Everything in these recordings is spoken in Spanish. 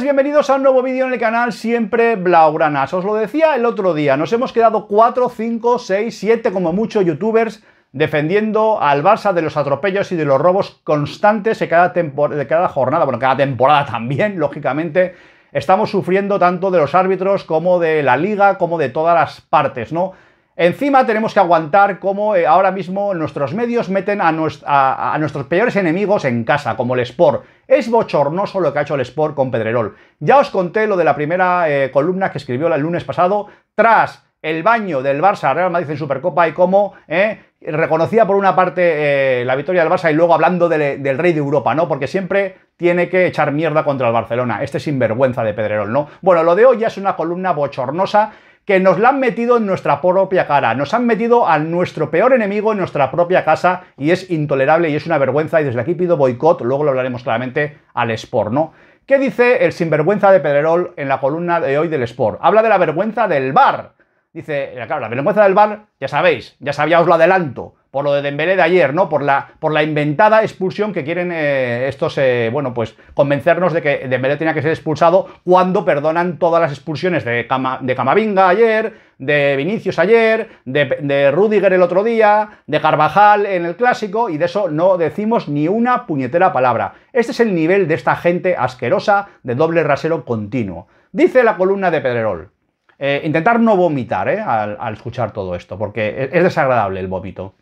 bienvenidos a un nuevo vídeo en el canal Siempre Blaugranas. Os lo decía el otro día, nos hemos quedado 4, 5, 6, 7 como mucho youtubers defendiendo al Barça de los atropellos y de los robos constantes de cada, de cada jornada, bueno, cada temporada también, lógicamente. Estamos sufriendo tanto de los árbitros como de la liga, como de todas las partes, ¿no? Encima tenemos que aguantar cómo eh, ahora mismo nuestros medios meten a, nuestros peores enemigos en casa, como el Sport. Es bochornoso lo que ha hecho el Sport con Pedrerol. Ya os conté lo de la primera eh, columna que escribió el lunes pasado, tras el baño del Barça Real Madrid en Supercopa y cómo eh, reconocía por una parte la victoria del Barça y luego hablando del rey de Europa, ¿no? Porque siempre tiene que echar mierda contra el Barcelona, este sinvergüenza de Pedrerol, ¿no? Bueno, lo de hoy ya es una columna bochornosa que nos la han metido en nuestra propia cara, nos han metido a nuestro peor enemigo en nuestra propia casa y es intolerable y es una vergüenza y desde aquí pido boicot, luego lo hablaremos claramente al Sport, ¿no? ¿Qué dice el sinvergüenza de Pedrerol en la columna de hoy del Sport? Habla de la vergüenza del bar. Dice, claro, la vergüenza del bar, ya sabéis, ya sabía, os lo adelanto por lo de Dembélé de ayer, ¿no? Por la, por la inventada expulsión que quieren eh, estos, eh, bueno, pues convencernos de que Dembélé tenía que ser expulsado cuando perdonan todas las expulsiones de, de Camavinga ayer, de Vinicius ayer, de, de Rudiger el otro día, de Carvajal en el clásico, y de eso no decimos ni una puñetera palabra. Este es el nivel de esta gente asquerosa de doble rasero continuo. Dice la columna de Pedrerol. Eh, intentar no vomitar al, al escuchar todo esto, porque es desagradable el vómito.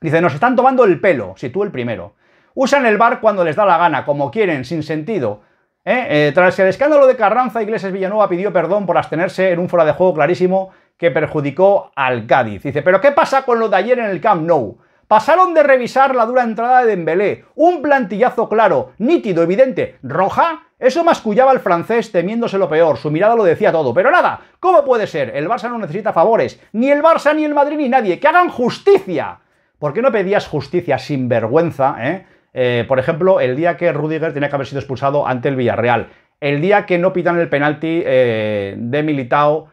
Dice, nos están tomando el pelo, si tú el primero. Usan el bar cuando les da la gana, como quieren, sin sentido. ¿Eh? Eh, tras el escándalo de Carranza, Iglesias Villanueva pidió perdón por abstenerse en un fuera de juego clarísimo que perjudicó al Cádiz. Dice, pero ¿qué pasa con lo de ayer en el Camp Nou? Pasaron de revisar la dura entrada de Dembélé, un plantillazo claro, nítido, evidente, roja. Eso mascullaba al francés temiéndose lo peor, su mirada lo decía todo. Pero nada, ¿cómo puede ser? El Barça no necesita favores, ni el Barça, ni el Madrid, ni nadie. ¡Que hagan justicia! ¿Por qué no pedías justicia sin vergüenza? Eh? eh? por ejemplo, el día que Rudiger tenía que haber sido expulsado ante el Villarreal. El día que no pitan el penalti eh, de Militao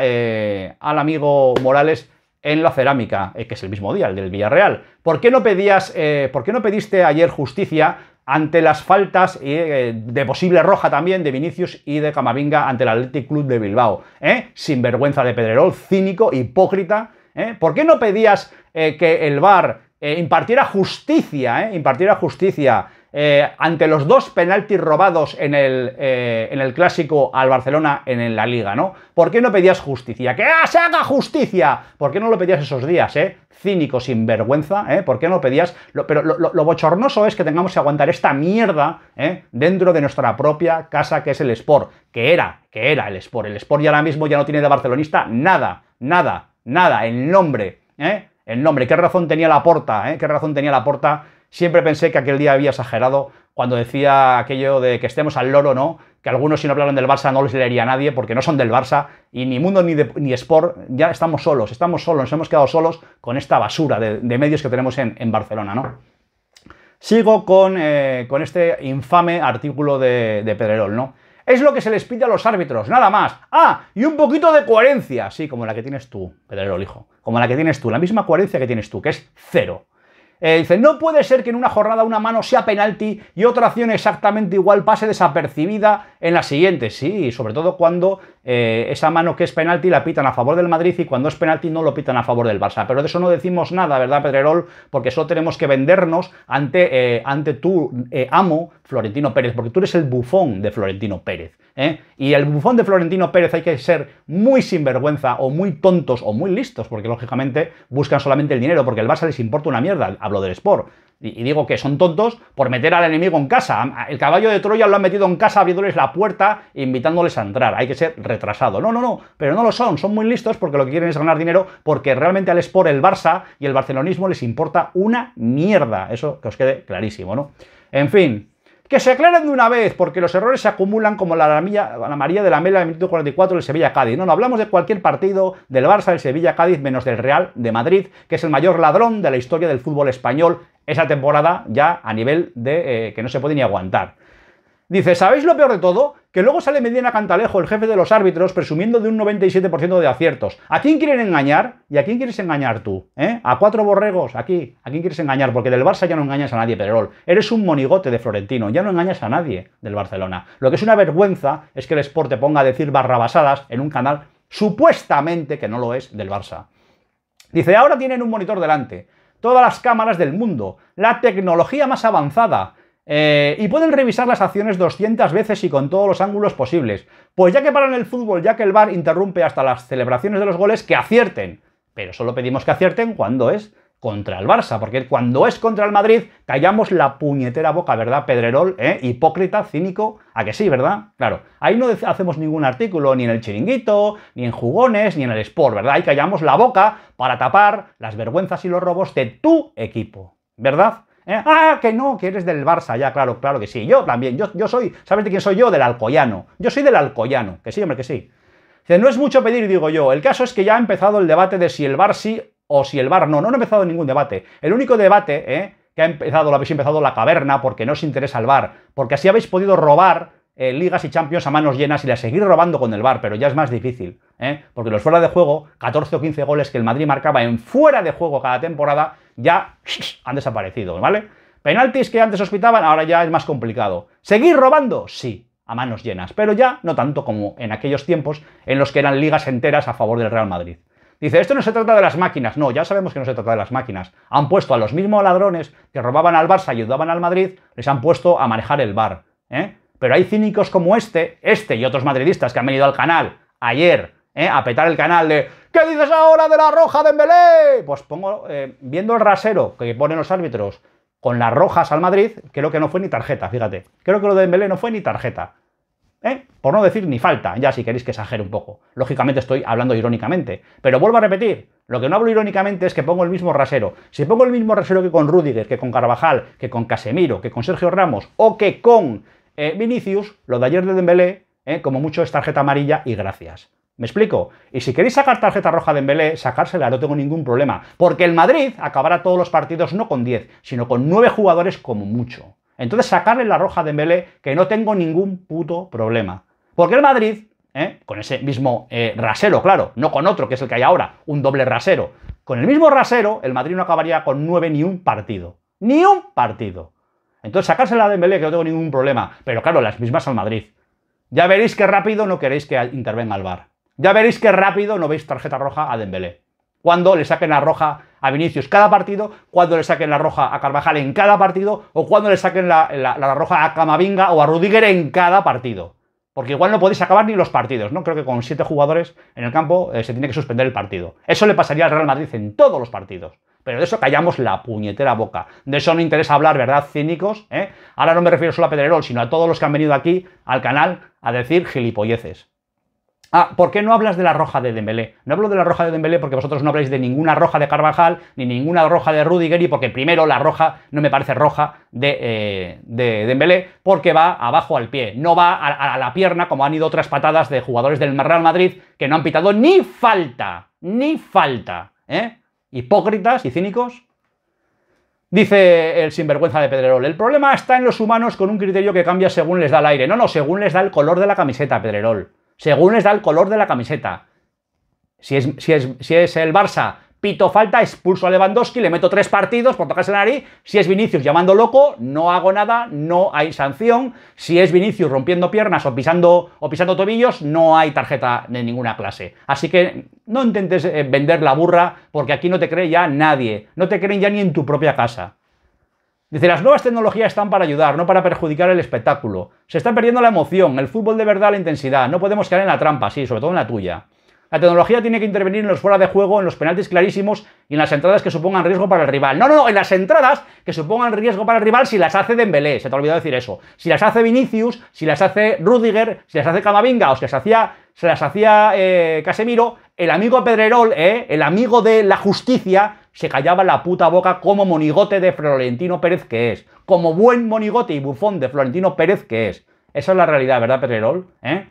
eh, al amigo Morales en la cerámica, que es el mismo día, el del Villarreal. ¿Por qué no, pedías, ¿por qué no pediste ayer justicia ante las faltas de posible roja también de Vinicius y de Camavinga ante el Athletic Club de Bilbao. Sin vergüenza de Pedrerol, cínico, hipócrita ¿eh? ¿Por qué no pedías eh, que el VAR eh, impartiera justicia, impartiera justicia ante los dos penaltis robados en el, en el clásico al Barcelona en, la liga, ¿no? ¿Por qué no pedías justicia? ¡Que ¡Ah, se haga justicia! ¿Por qué no lo pedías esos días, eh? Cínico, sinvergüenza, ¿eh? ¿Por qué no lo pedías? pero lo, lo, bochornoso es que tengamos que aguantar esta mierda dentro de nuestra propia casa que es el Sport, que era, que era el Sport. El Sport ya ahora mismo ya no tiene de barcelonista nada, nada, nada, el nombre, ¿eh? El nombre, ¿qué razón tenía la porta? Eh? ¿Qué razón tenía la porta? Siempre pensé que aquel día había exagerado cuando decía aquello de que estemos al loro, ¿no? Que algunos si no hablaran del Barça no les leería a nadie porque no son del Barça y ni Mundo ni, ni Sport, ya estamos solos, estamos solos, nos hemos quedado solos con esta basura de, medios que tenemos en, Barcelona, ¿no? Sigo eh, con, este infame artículo de, de Pedrerol, ¿no? Es lo que se les pide a los árbitros, nada más. Ah, y un poquito de coherencia, sí, como la que tienes tú, Pedro Lijo, como la que tienes tú, la misma coherencia que tienes tú, que es cero. Eh, dice, no puede ser que en una jornada una mano sea penalti y otra acción exactamente igual pase desapercibida en la siguiente. Sí, sobre todo cuando eh, esa mano que es penalti la pitan a favor del Madrid y cuando es penalti no lo pitan a favor del Barça. Pero de eso no decimos nada, ¿verdad, Pedrerol? Porque solo tenemos que vendernos ante, eh, ante tu eh, amo, Florentino Pérez, porque tú eres el bufón de Florentino Pérez. Y el bufón de Florentino Pérez hay que ser muy sinvergüenza o muy tontos o muy listos, porque lógicamente buscan solamente el dinero, porque el Barça les importa una mierda, hablo del Sport. Y digo que son tontos por meter al enemigo en casa. El caballo de Troya lo han metido en casa abriéndoles la puerta e invitándoles a entrar. Hay que ser retrasado. No, no, no. Pero no lo son. Son muy listos porque lo que quieren es ganar dinero porque realmente al Sport, el Barça y el barcelonismo les importa una mierda. Eso que os quede clarísimo, ¿no? En fin, que se aclaren de una vez, porque los errores se acumulan como la, María de la Mela del minuto 44 del Sevilla-Cádiz. No, no hablamos de cualquier partido del Barça, del Sevilla-Cádiz, menos del Real de Madrid, que es el mayor ladrón de la historia del fútbol español esa temporada ya a nivel de eh, que no se puede ni aguantar. Dice, ¿sabéis lo peor de todo? Que luego sale Medina Cantalejo, el jefe de los árbitros, presumiendo de un 97% de aciertos. ¿A quién quieren engañar? ¿Y a quién quieres engañar tú? ¿Eh? A cuatro borregos, aquí. ¿A quién quieres engañar? Porque del Barça ya no engañas a nadie, Perol. Eres un monigote de Florentino, ya no engañas a nadie del Barcelona. Lo que es una vergüenza es que el Sport te ponga a decir barrabasadas en un canal supuestamente que no lo es del Barça. Dice, ahora tienen un monitor delante, todas las cámaras del mundo, la tecnología más avanzada, eh, y pueden revisar las acciones 200 veces y con todos los ángulos posibles. Pues ya que paran el fútbol, ya que el bar interrumpe hasta las celebraciones de los goles, que acierten. Pero solo pedimos que acierten cuando es contra el Barça, porque cuando es contra el Madrid, callamos la puñetera boca, ¿verdad, Pedrerol? ¿Eh? Hipócrita, cínico, a que sí, ¿verdad? Claro, ahí no hacemos ningún artículo, ni en el chiringuito, ni en jugones, ni en el sport, ¿verdad? Ahí callamos la boca para tapar las vergüenzas y los robos de tu equipo, ¿verdad? ¿Eh? Ah, que no, que eres del Barça, ya, claro, claro que sí. Yo también, yo, soy, ¿sabes de quién soy yo? Del Alcoyano. Yo soy del Alcoyano, que sí, hombre, que sí. no es mucho pedir, digo yo. El caso es que ya ha empezado el debate de si el Bar sí o si el Bar no. No, ha empezado ningún debate. El único debate, ¿eh? que ha empezado, lo habéis empezado la caverna porque no os interesa el bar, porque así habéis podido robar eh, ligas y champions a manos llenas y la seguir robando con el bar, pero ya es más difícil, porque los fuera de juego, 14 o 15 goles que el Madrid marcaba en fuera de juego cada temporada, ya han desaparecido, ¿vale? Penaltis que antes hospitaban, ahora ya es más complicado. ¿Seguir robando? Sí, a manos llenas, pero ya no tanto como en aquellos tiempos en los que eran ligas enteras a favor del Real Madrid. Dice, esto no se trata de las máquinas. No, ya sabemos que no se trata de las máquinas. Han puesto a los mismos ladrones que robaban al Barça se ayudaban al Madrid, les han puesto a manejar el bar. ¿eh? Pero hay cínicos como este, este y otros madridistas que han venido al canal ayer ¿eh? a petar el canal de ¿Qué dices ahora de la roja de Mbélé? Pues pongo, eh, viendo el rasero que ponen los árbitros con las rojas al Madrid, creo que no fue ni tarjeta, fíjate. Creo que lo de Mbélé no fue ni tarjeta. ¿eh? Por no decir ni falta, ya si queréis que exagere un poco. Lógicamente estoy hablando irónicamente. Pero vuelvo a repetir, lo que no hablo irónicamente es que pongo el mismo rasero. Si pongo el mismo rasero que con Rudiger, que con Carvajal, que con Casemiro, que con Sergio Ramos o que con eh, Vinicius, lo de ayer de Dembélé, como mucho es tarjeta amarilla y gracias. ¿Me explico? Y si queréis sacar tarjeta roja de Dembélé, sacársela, no tengo ningún problema. Porque el Madrid acabará todos los partidos no con 10, sino con 9 jugadores como mucho. Entonces sacarle la roja de Dembélé, que no tengo ningún puto problema. Porque el Madrid, ¿eh? con ese mismo eh, rasero, claro, no con otro, que es el que hay ahora, un doble rasero. Con el mismo rasero, el Madrid no acabaría con 9 ni un partido. ¡Ni un partido! Entonces sacársela de Dembélé, que no tengo ningún problema. Pero claro, las mismas al Madrid. Ya veréis qué rápido no queréis que intervenga el VAR. Ya veréis qué rápido no veis tarjeta roja a Dembélé. Cuando le saquen la roja a Vinicius cada partido, cuando le saquen la roja a Carvajal en cada partido, o cuando le saquen la, roja a Camavinga o a Rudiger en cada partido. Porque igual no podéis acabar ni los partidos, ¿no? Creo que con siete jugadores en el campo eh, se tiene que suspender el partido. Eso le pasaría al Real Madrid en todos los partidos. Pero de eso callamos la puñetera boca. De eso no interesa hablar, ¿verdad, cínicos? ¿Eh? Ahora no me refiero solo a Pedrerol, sino a todos los que han venido aquí al canal a decir gilipolleces. Ah, ¿por qué no hablas de la roja de Dembélé? No hablo de la roja de Dembélé porque vosotros no habláis de ninguna roja de Carvajal, ni ninguna roja de Rudiger, y porque primero la roja no me parece roja de, eh, Dembélé, porque va abajo al pie, no va a, la pierna como han ido otras patadas de jugadores del Real Madrid que no han pitado ni falta, ni falta, ¿eh? Hipócritas y cínicos. Dice el sinvergüenza de Pedrerol, el problema está en los humanos con un criterio que cambia según les da el aire. No, no, según les da el color de la camiseta, Pedrerol según les da el color de la camiseta. Si es, si es, el Barça, pito falta, expulso a Lewandowski, le meto tres partidos por tocarse el nariz. Si es Vinicius llamando loco, no hago nada, no hay sanción. Si es Vinicius rompiendo piernas o pisando, o pisando tobillos, no hay tarjeta de ninguna clase. Así que no intentes eh, vender la burra porque aquí no te cree ya nadie. No te creen ya ni en tu propia casa. Dice, las nuevas tecnologías están para ayudar, no para perjudicar el espectáculo. Se está perdiendo la emoción, el fútbol de verdad, la intensidad. No podemos caer en la trampa, sí, sobre todo en la tuya. La tecnología tiene que intervenir en los fuera de juego, en los penaltis clarísimos y en las entradas que supongan riesgo para el rival. No, no, no, en las entradas que supongan riesgo para el rival si las hace Dembélé, se te ha olvidado decir eso. Si las hace Vinicius, si las hace Rudiger, si las hace Camavinga o si las hacía, se las hacía eh, Casemiro, el amigo Pedrerol, eh, el amigo de la justicia, se callaba la puta boca como monigote de Florentino Pérez que es, como buen monigote y bufón de Florentino Pérez que es. Esa es la realidad, ¿verdad, Pedrerol? ¿Eh?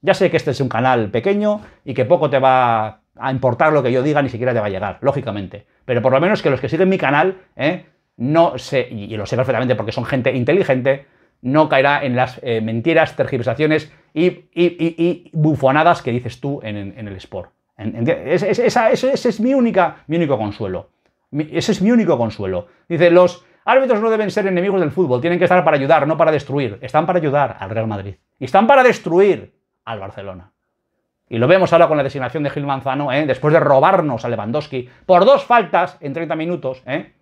Ya sé que este es un canal pequeño y que poco te va a importar lo que yo diga, ni siquiera te va a llegar, lógicamente. Pero por lo menos que los que siguen mi canal, ¿eh? no sé, y lo sé perfectamente porque son gente inteligente, no caerá en las eh, mentiras, tergiversaciones y, bufonadas que dices tú en el sport ese, es mi, única, mi único consuelo. ese es mi único consuelo. Dice, los árbitros no deben ser enemigos del fútbol, tienen que estar para ayudar, no para destruir. Están para ayudar al Real Madrid. Y están para destruir al Barcelona. Y lo vemos ahora con la designación de Gil Manzano, ¿eh? después de robarnos a Lewandowski por dos faltas en 30 minutos, ¿eh?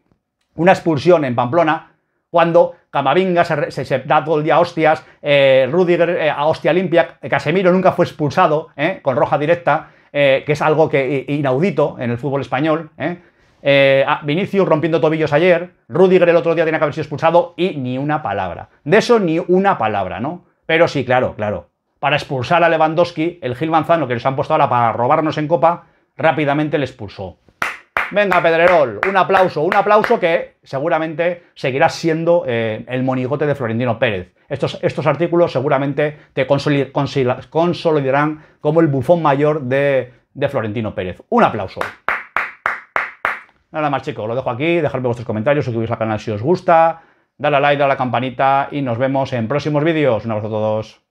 una expulsión en Pamplona, cuando Camavinga se, da todo el día a hostias, eh, Rudiger a hostia limpia, Casemiro nunca fue expulsado con roja directa, eh, que es algo que inaudito en el fútbol español. ¿eh? eh Vinicius rompiendo tobillos ayer, Rudiger el otro día tenía que haber sido expulsado y ni una palabra. De eso ni una palabra, ¿no? Pero sí, claro, claro. Para expulsar a Lewandowski, el Gil Manzano, que nos han puesto ahora para robarnos en copa, rápidamente le expulsó. Venga, Pedrerol, un aplauso, un aplauso que seguramente seguirá siendo eh, el monigote de Florentino Pérez. Estos, estos artículos seguramente te consolidarán como el bufón mayor de, Florentino Pérez. Un aplauso. Nada más, chicos, lo dejo aquí. Dejadme vuestros comentarios, suscribiros al canal si os gusta, dale a like, dale a la campanita y nos vemos en próximos vídeos. Un abrazo a todos.